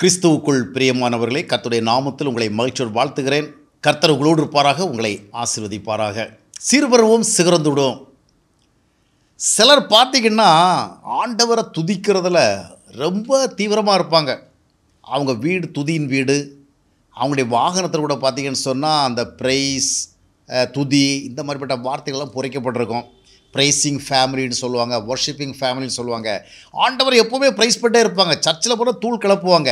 கிறிஸ்துவுக்குள் பிரியமானவர்களே கத்துடைய நாமத்தில் உங்களை மகிழ்ச்சியோடு வாழ்த்துகிறேன் கர்த்தர் உங்களோடு இருப்பாராக உங்களை ஆசிர்வதிப்பாராக சிறுபருவம் சிகரந்துவிடும் சிலர் பார்த்திங்கன்னா ஆண்டவரை துதிக்கிறதுல ரொம்ப தீவிரமாக இருப்பாங்க அவங்க வீடு துதியின் வீடு அவங்களுடைய வாகனத்தில் கூட பார்த்திங்கன்னு சொன்னால் அந்த ப்ரைஸ் துதி இந்த மாதிரிப்பட்ட வார்த்தைகள்லாம் பொறிக்கப்பட்டிருக்கும் ப்ரைஸிங் ஃபேமிலின்னு சொல்லுவாங்க ஒர்ஷிப்பிங் ஃபேமிலின்னு சொல்லுவாங்க ஆண்டவர் எப்போவுமே ப்ரைஸ் பண்ணிட்டே இருப்பாங்க சர்ச்சில் போனால் தூள் கிளப்புவாங்க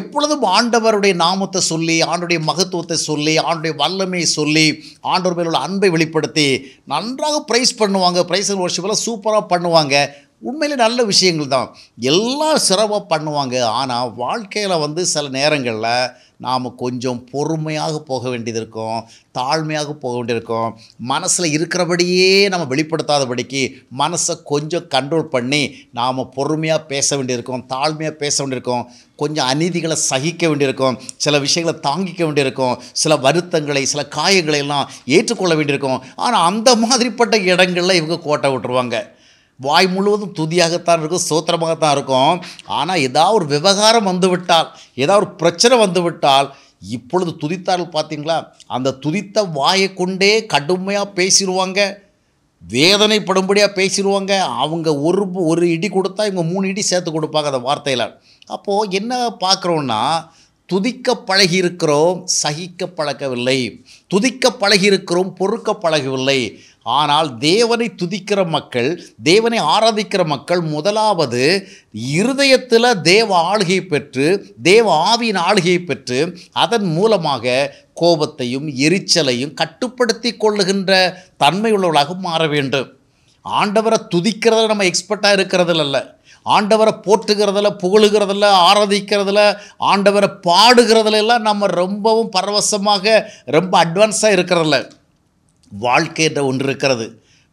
எப்பொழுதும் ஆண்டவருடைய நாமத்தை சொல்லி ஆண்டுடைய மகத்துவத்தை சொல்லி ஆண்டுடைய வல்லமையை சொல்லி ஆண்டவர் மேலுள்ள அன்பை வெளிப்படுத்தி நன்றாக ப்ரைஸ் பண்ணுவாங்க ப்ரைஸ் ஒர்ஷிப்பெல்லாம் சூப்பராக பண்ணுவாங்க உண்மையிலே நல்ல விஷயங்கள் தான் எல்லாம் சிறப்பாக பண்ணுவாங்க ஆனால் வாழ்க்கையில் வந்து சில நேரங்களில் நாம் கொஞ்சம் பொறுமையாக போக வேண்டியது இருக்கும் தாழ்மையாக போக வேண்டியிருக்கும் மனசில் இருக்கிறபடியே நம்ம வெளிப்படுத்தாதபடிக்கு மனசை கொஞ்சம் கண்ட்ரோல் பண்ணி நாம் பொறுமையாக பேச வேண்டியிருக்கோம் தாழ்மையாக பேச வேண்டியிருக்கும் கொஞ்சம் அநீதிகளை சகிக்க வேண்டியிருக்கும் சில விஷயங்களை தாங்கிக்க வேண்டியிருக்கும் சில வருத்தங்களை சில காயங்களை எல்லாம் ஏற்றுக்கொள்ள வேண்டியிருக்கும் ஆனால் அந்த மாதிரிப்பட்ட இடங்களில் இவங்க கோட்டை விட்டுருவாங்க வாய் முழுவதும் துதியாகத்தான் இருக்கும் சோத்திரமாகத்தான் இருக்கும் ஆனால் ஏதாவது ஒரு விவகாரம் வந்துவிட்டால் ஏதாவது ஒரு பிரச்சனை வந்துவிட்டால் இப்பொழுது துதித்தார்கள் பார்த்தீங்களா அந்த துதித்த வாயை கொண்டே கடுமையாக பேசிடுவாங்க வேதனைப்படும்படியாக பேசிடுவாங்க அவங்க ஒரு ஒரு இடி கொடுத்தா இவங்க மூணு இடி சேர்த்து கொடுப்பாங்க அந்த வார்த்தையில் அப்போது என்ன பார்க்குறோன்னா துதிக்க பழகியிருக்கிறோம் சகிக்க பழகவில்லை துதிக்க பழகியிருக்கிறோம் பொறுக்க பழகவில்லை ஆனால் தேவனை துதிக்கிற மக்கள் தேவனை ஆராதிக்கிற மக்கள் முதலாவது இருதயத்தில் தேவ ஆளுகை பெற்று தேவ ஆவியின் ஆளுகையை பெற்று அதன் மூலமாக கோபத்தையும் எரிச்சலையும் கட்டுப்படுத்தி கொள்ளுகின்ற தன்மையுள்ளவர்களாக மாற வேண்டும் ஆண்டவரை துதிக்கிறத நம்ம எக்ஸ்பர்ட்டாக இருக்கிறதுல ஆண்டவரை போற்றுகிறதில் புகழுகிறதில் ஆராதிக்கிறதுல ஆண்டவரை பாடுகிறதுல எல்லாம் நம்ம ரொம்பவும் பரவசமாக ரொம்ப அட்வான்ஸாக இருக்கிறதில்ல வாழ்க்கை என்ற ஒன்று இருக்கிறது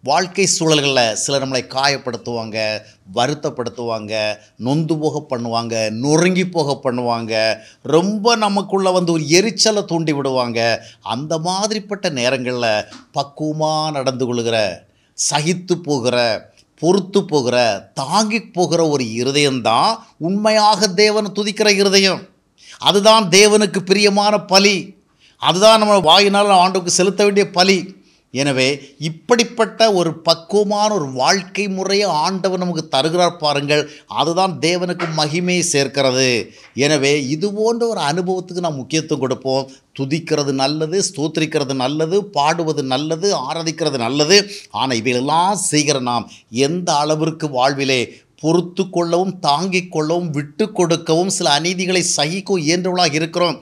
வாழ்க்கை சூழல்களில் சிலர் நம்மளை காயப்படுத்துவாங்க வருத்தப்படுத்துவாங்க நொந்து போக பண்ணுவாங்க நொறுங்கி போக பண்ணுவாங்க ரொம்ப நமக்குள்ளே வந்து ஒரு எரிச்சலை தூண்டி விடுவாங்க அந்த மாதிரிப்பட்ட நேரங்களில் பக்குவமாக நடந்து கொள்கிற சகித்து போகிற பொறுத்து போகிற தாங்கி போகிற ஒரு இருதயம்தான் உண்மையாக தேவனை துதிக்கிற இருதயம் அதுதான் தேவனுக்கு பிரியமான பலி அதுதான் நம்ம வாயினால் ஆண்டுக்கு செலுத்த வேண்டிய பலி எனவே இப்படிப்பட்ட ஒரு பக்குவமான ஒரு வாழ்க்கை முறையை ஆண்டவர் நமக்கு தருகிறார் பாருங்கள் அதுதான் தேவனுக்கு மகிமையை சேர்க்கிறது எனவே இது போன்ற ஒரு அனுபவத்துக்கு நாம் முக்கியத்துவம் கொடுப்போம் துதிக்கிறது நல்லது ஸ்தோத்திரிக்கிறது நல்லது பாடுவது நல்லது ஆராதிக்கிறது நல்லது ஆனால் இவையெல்லாம் செய்கிற நாம் எந்த அளவிற்கு வாழ்விலே பொறுத்து கொள்ளவும் தாங்கிக் கொள்ளவும் விட்டு கொடுக்கவும் சில அநீதிகளை சகிக்கும் இயன்றவளாக இருக்கிறோம்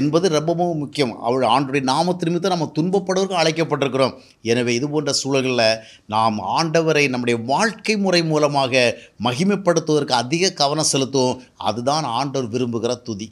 என்பது ரொம்பவும் முக்கியம் அவள் ஆண்டுடைய திரும்பி தான் நம்ம துன்பப்படுவதற்கு அழைக்கப்பட்டிருக்கிறோம் எனவே இது போன்ற சூழல்களில் நாம் ஆண்டவரை நம்முடைய வாழ்க்கை முறை மூலமாக மகிமைப்படுத்துவதற்கு அதிக கவனம் செலுத்துவோம் அதுதான் ஆண்டவர் விரும்புகிற துதி